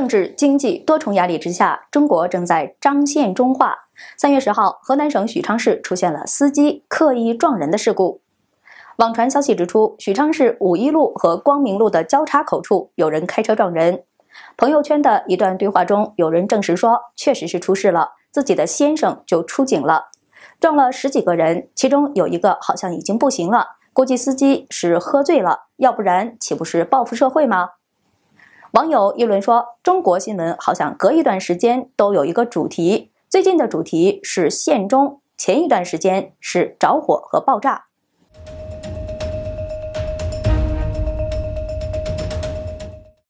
政治经济多重压力之下，中国正在彰显中化。三月十号，河南省许昌市出现了司机刻意撞人的事故。网传消息指出，许昌市五一路和光明路的交叉口处有人开车撞人。朋友圈的一段对话中，有人证实说，确实是出事了，自己的先生就出警了，撞了十几个人，其中有一个好像已经不行了。估计司机是喝醉了，要不然岂不是报复社会吗？网友议论说，中国新闻好像隔一段时间都有一个主题，最近的主题是线中，前一段时间是着火和爆炸。